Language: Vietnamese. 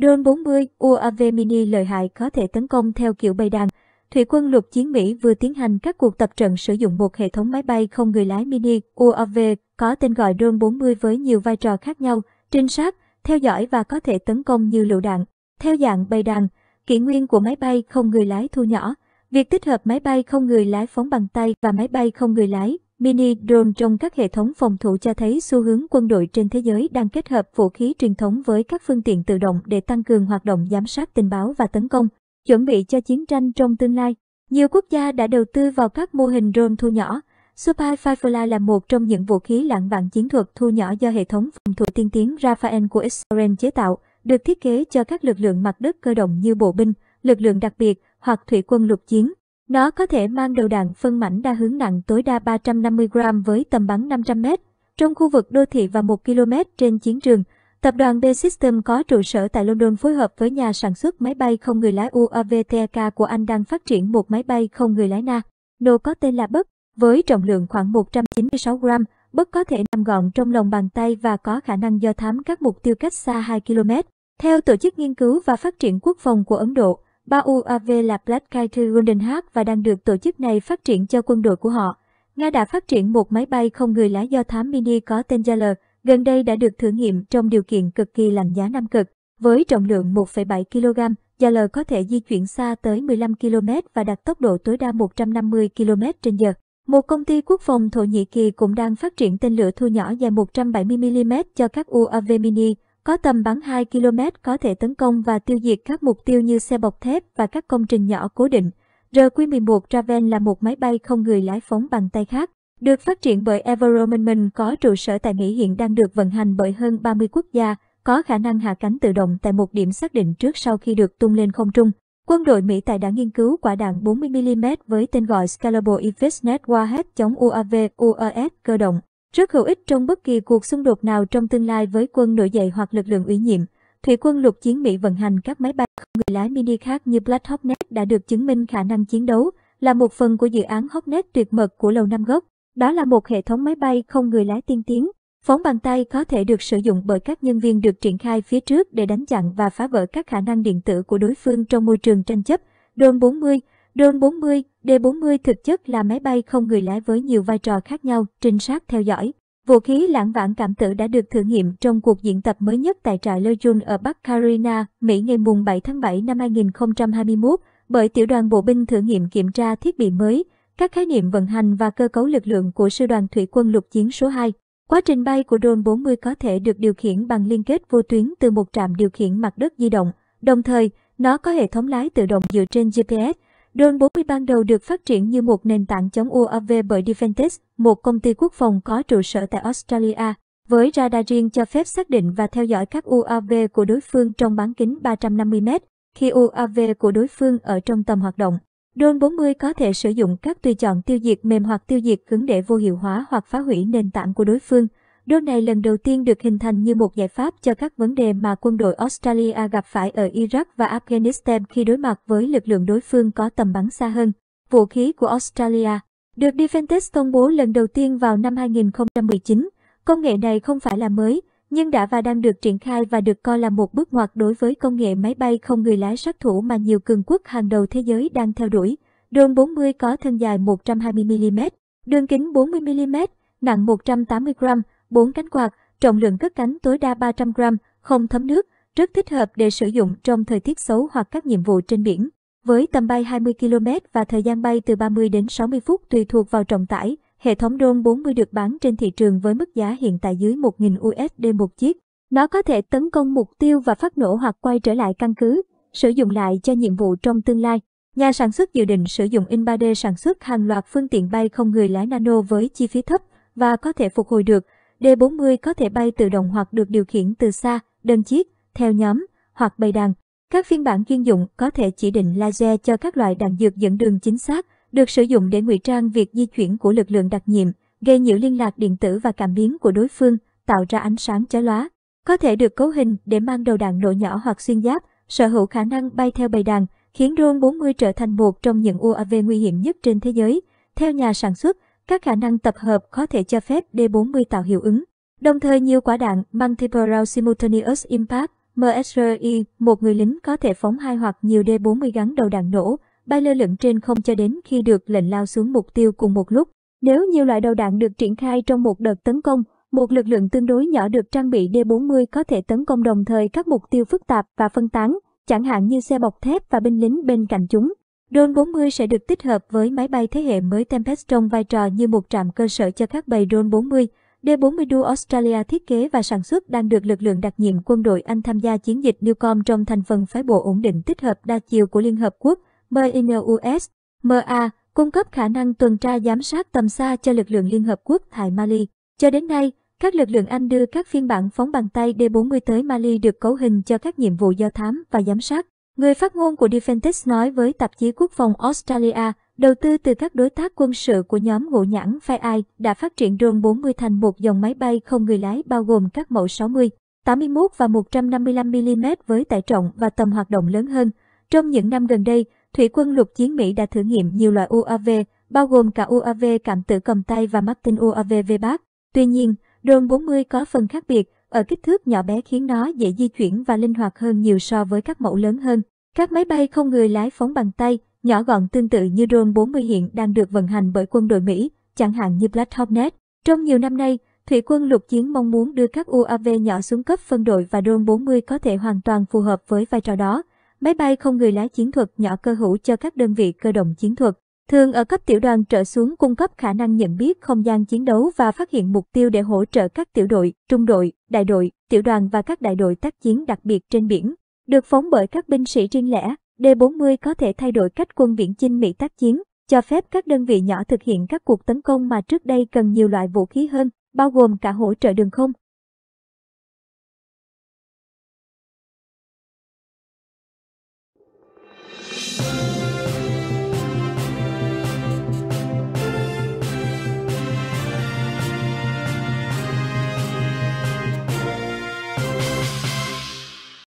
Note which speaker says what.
Speaker 1: Drone 40 UAV mini lợi hại có thể tấn công theo kiểu bay đàn. Thủy quân lục chiến Mỹ vừa tiến hành các cuộc tập trận sử dụng một hệ thống máy bay không người lái mini UAV có tên gọi Drone 40 với nhiều vai trò khác nhau, trinh sát, theo dõi và có thể tấn công như lựu đạn. Theo dạng bay đàn, kỷ nguyên của máy bay không người lái thu nhỏ, việc tích hợp máy bay không người lái phóng bằng tay và máy bay không người lái Mini drone trong các hệ thống phòng thủ cho thấy xu hướng quân đội trên thế giới đang kết hợp vũ khí truyền thống với các phương tiện tự động để tăng cường hoạt động giám sát tình báo và tấn công, chuẩn bị cho chiến tranh trong tương lai. Nhiều quốc gia đã đầu tư vào các mô hình drone thu nhỏ. Super Firefly là một trong những vũ khí lãng vạn chiến thuật thu nhỏ do hệ thống phòng thủ tiên tiến Rafael của Israel chế tạo, được thiết kế cho các lực lượng mặt đất cơ động như bộ binh, lực lượng đặc biệt hoặc thủy quân lục chiến. Nó có thể mang đầu đạn phân mảnh đa hướng nặng tối đa 350 g với tầm bắn 500 m trong khu vực đô thị và 1 km trên chiến trường. Tập đoàn B-System có trụ sở tại London phối hợp với nhà sản xuất máy bay không người lái UAVTK của Anh đang phát triển một máy bay không người lái Na. Nô có tên là Bất, với trọng lượng khoảng 196 g, Bất có thể nằm gọn trong lòng bàn tay và có khả năng do thám các mục tiêu cách xa 2 km. Theo Tổ chức Nghiên cứu và Phát triển Quốc phòng của Ấn Độ, Ba UAV là Black Kite Golden Hawk và đang được tổ chức này phát triển cho quân đội của họ. Nga đã phát triển một máy bay không người lái do thám mini có tên Yaler, gần đây đã được thử nghiệm trong điều kiện cực kỳ lạnh giá Nam Cực. Với trọng lượng 1,7 kg, Yaler có thể di chuyển xa tới 15 km và đạt tốc độ tối đa 150 km h Một công ty quốc phòng Thổ Nhĩ Kỳ cũng đang phát triển tên lửa thu nhỏ dài 170mm cho các UAV mini có tầm bắn 2 km có thể tấn công và tiêu diệt các mục tiêu như xe bọc thép và các công trình nhỏ cố định. RQ-11 Raven là một máy bay không người lái phóng bằng tay khác, được phát triển bởi Evermanman có trụ sở tại Mỹ hiện đang được vận hành bởi hơn 30 quốc gia, có khả năng hạ cánh tự động tại một điểm xác định trước sau khi được tung lên không trung. Quân đội Mỹ tại đã nghiên cứu quả đạn 40mm với tên gọi Scalable Effects Net Warhead chống UAV UAS cơ động. Rất hữu ích trong bất kỳ cuộc xung đột nào trong tương lai với quân nổi dậy hoặc lực lượng ủy nhiệm. Thủy quân lục chiến Mỹ vận hành các máy bay không người lái mini khác như Black Hawk đã được chứng minh khả năng chiến đấu, là một phần của dự án Hawknet tuyệt mật của Lầu Năm Góc. Đó là một hệ thống máy bay không người lái tiên tiến, phóng bằng tay có thể được sử dụng bởi các nhân viên được triển khai phía trước để đánh chặn và phá vỡ các khả năng điện tử của đối phương trong môi trường tranh chấp. Drone 40 Drone 40, D-40 thực chất là máy bay không người lái với nhiều vai trò khác nhau, trinh sát theo dõi. Vũ khí lãng vãng cảm tử đã được thử nghiệm trong cuộc diễn tập mới nhất tại trại Lejeune ở Bắc Carolina, Mỹ ngày 7 tháng 7 năm 2021 bởi tiểu đoàn bộ binh thử nghiệm kiểm tra thiết bị mới, các khái niệm vận hành và cơ cấu lực lượng của sư đoàn thủy quân lục chiến số 2. Quá trình bay của drone 40 có thể được điều khiển bằng liên kết vô tuyến từ một trạm điều khiển mặt đất di động. Đồng thời, nó có hệ thống lái tự động dựa trên GPS, Drone 40 ban đầu được phát triển như một nền tảng chống UAV bởi Defentis, một công ty quốc phòng có trụ sở tại Australia, với radar riêng cho phép xác định và theo dõi các UAV của đối phương trong bán kính 350m khi UAV của đối phương ở trong tầm hoạt động. Drone 40 có thể sử dụng các tùy chọn tiêu diệt mềm hoặc tiêu diệt cứng để vô hiệu hóa hoặc phá hủy nền tảng của đối phương. Điều này lần đầu tiên được hình thành như một giải pháp cho các vấn đề mà quân đội Australia gặp phải ở Iraq và Afghanistan khi đối mặt với lực lượng đối phương có tầm bắn xa hơn. Vũ khí của Australia được Defentex công bố lần đầu tiên vào năm 2019. Công nghệ này không phải là mới, nhưng đã và đang được triển khai và được coi là một bước ngoặt đối với công nghệ máy bay không người lái sát thủ mà nhiều cường quốc hàng đầu thế giới đang theo đuổi. Drone 40 có thân dài 120mm, đường kính 40mm, nặng 180g, 4 cánh quạt, trọng lượng cất cánh tối đa 300 g, không thấm nước, rất thích hợp để sử dụng trong thời tiết xấu hoặc các nhiệm vụ trên biển. Với tầm bay 20 km và thời gian bay từ 30 đến 60 phút tùy thuộc vào trọng tải, hệ thống drone 40 được bán trên thị trường với mức giá hiện tại dưới 1.000 USD một chiếc. Nó có thể tấn công mục tiêu và phát nổ hoặc quay trở lại căn cứ, sử dụng lại cho nhiệm vụ trong tương lai. Nhà sản xuất dự định sử dụng in 3D sản xuất hàng loạt phương tiện bay không người lái nano với chi phí thấp và có thể phục hồi được, D40 có thể bay tự động hoặc được điều khiển từ xa, đơn chiếc, theo nhóm, hoặc bầy đàn. Các phiên bản chuyên dụng có thể chỉ định laser cho các loại đạn dược dẫn đường chính xác, được sử dụng để ngụy trang việc di chuyển của lực lượng đặc nhiệm, gây nhiễu liên lạc điện tử và cảm biến của đối phương, tạo ra ánh sáng chói lóa. Có thể được cấu hình để mang đầu đạn nổ nhỏ hoặc xuyên giáp, sở hữu khả năng bay theo bầy đàn, khiến Drone 40 trở thành một trong những UAV nguy hiểm nhất trên thế giới. Theo nhà sản xuất, các khả năng tập hợp có thể cho phép D40 tạo hiệu ứng. Đồng thời nhiều quả đạn Multiple Round Simultaneous Impact MSRI, một người lính có thể phóng hai hoặc nhiều D40 gắn đầu đạn nổ, bay lơ lửng trên không cho đến khi được lệnh lao xuống mục tiêu cùng một lúc. Nếu nhiều loại đầu đạn được triển khai trong một đợt tấn công, một lực lượng tương đối nhỏ được trang bị D40 có thể tấn công đồng thời các mục tiêu phức tạp và phân tán, chẳng hạn như xe bọc thép và binh lính bên cạnh chúng. Drone 40 sẽ được tích hợp với máy bay thế hệ mới Tempest trong vai trò như một trạm cơ sở cho các bầy Drone 40. D-40 Duo Australia thiết kế và sản xuất đang được lực lượng đặc nhiệm quân đội Anh tham gia chiến dịch Newcom trong thành phần phái bộ ổn định tích hợp đa chiều của Liên Hợp Quốc, MINUS, MA, cung cấp khả năng tuần tra giám sát tầm xa cho lực lượng Liên Hợp Quốc tại Mali. Cho đến nay, các lực lượng Anh đưa các phiên bản phóng bằng tay D-40 tới Mali được cấu hình cho các nhiệm vụ do thám và giám sát. Người phát ngôn của Defentis nói với tạp chí quốc phòng Australia, đầu tư từ các đối tác quân sự của nhóm gỗ nhãn Phai đã phát triển drone 40 thành một dòng máy bay không người lái bao gồm các mẫu 60, 81 và 155mm với tải trọng và tầm hoạt động lớn hơn. Trong những năm gần đây, thủy quân lục chiến Mỹ đã thử nghiệm nhiều loại UAV, bao gồm cả UAV cảm tử cầm tay và Martin UAV Vbat. Tuy nhiên, drone 40 có phần khác biệt, ở kích thước nhỏ bé khiến nó dễ di chuyển và linh hoạt hơn nhiều so với các mẫu lớn hơn. Các máy bay không người lái phóng bằng tay, nhỏ gọn tương tự như drone 40 hiện đang được vận hành bởi quân đội Mỹ, chẳng hạn như Black Hornet. Trong nhiều năm nay, thủy quân lục chiến mong muốn đưa các UAV nhỏ xuống cấp phân đội và drone 40 có thể hoàn toàn phù hợp với vai trò đó. Máy bay không người lái chiến thuật nhỏ cơ hữu cho các đơn vị cơ động chiến thuật thường ở cấp tiểu đoàn trở xuống cung cấp khả năng nhận biết không gian chiến đấu và phát hiện mục tiêu để hỗ trợ các tiểu đội, trung đội, đại đội, tiểu đoàn và các đại đội tác chiến đặc biệt trên biển. Được phóng bởi các binh sĩ riêng lẻ, D-40 có thể thay đổi cách quân viễn chinh Mỹ tác chiến, cho phép các đơn vị nhỏ thực hiện các cuộc tấn công mà trước đây cần nhiều loại vũ khí hơn, bao gồm cả hỗ trợ đường không,